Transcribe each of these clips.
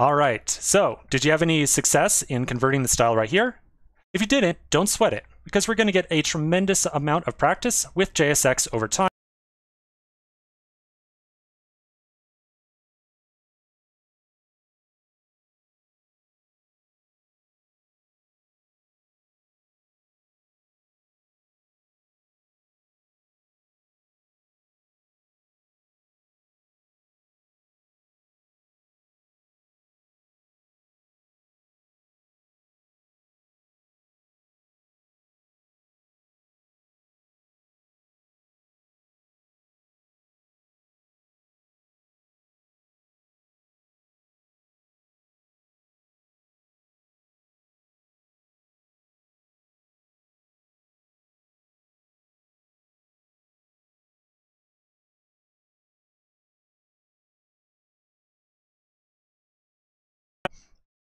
All right, so did you have any success in converting the style right here? If you didn't, don't sweat it, because we're going to get a tremendous amount of practice with JSX over time.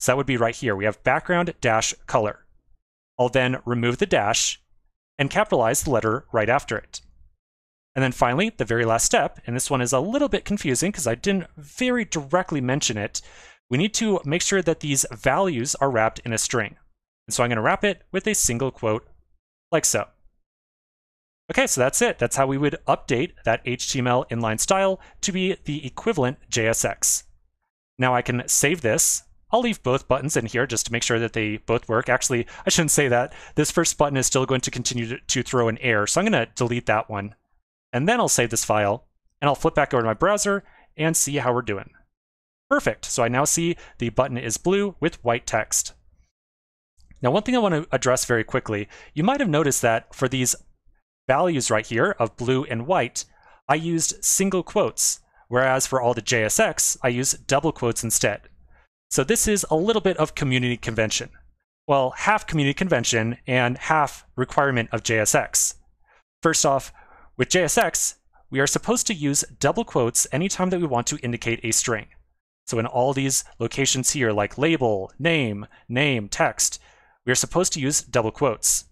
So that would be right here. We have background dash color. I'll then remove the dash and capitalize the letter right after it. And then finally, the very last step, and this one is a little bit confusing because I didn't very directly mention it, we need to make sure that these values are wrapped in a string. And so I'm going to wrap it with a single quote like so. Okay, so that's it. That's how we would update that HTML inline style to be the equivalent JSX. Now I can save this I'll leave both buttons in here just to make sure that they both work. Actually, I shouldn't say that. This first button is still going to continue to, to throw an error, so I'm going to delete that one. And then I'll save this file, and I'll flip back over to my browser and see how we're doing. Perfect, so I now see the button is blue with white text. Now, one thing I want to address very quickly, you might have noticed that for these values right here of blue and white, I used single quotes, whereas for all the JSX, I use double quotes instead. So this is a little bit of community convention. Well, half community convention and half requirement of JSX. First off, with JSX, we are supposed to use double quotes anytime that we want to indicate a string. So in all these locations here, like label, name, name, text, we are supposed to use double quotes.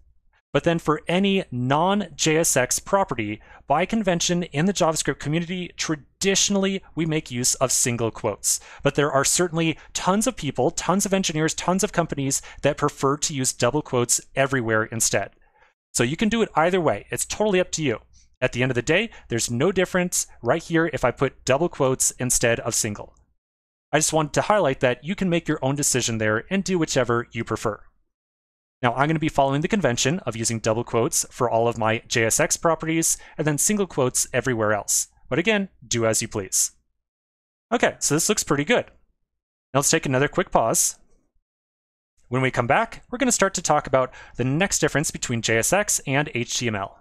But then for any non-JSX property, by convention in the JavaScript community, traditionally we make use of single quotes. But there are certainly tons of people, tons of engineers, tons of companies that prefer to use double quotes everywhere instead. So you can do it either way. It's totally up to you. At the end of the day, there's no difference right here if I put double quotes instead of single. I just wanted to highlight that you can make your own decision there and do whichever you prefer. Now I'm going to be following the convention of using double quotes for all of my JSX properties and then single quotes everywhere else. But again, do as you please. Okay, so this looks pretty good. Now let's take another quick pause. When we come back, we're going to start to talk about the next difference between JSX and HTML.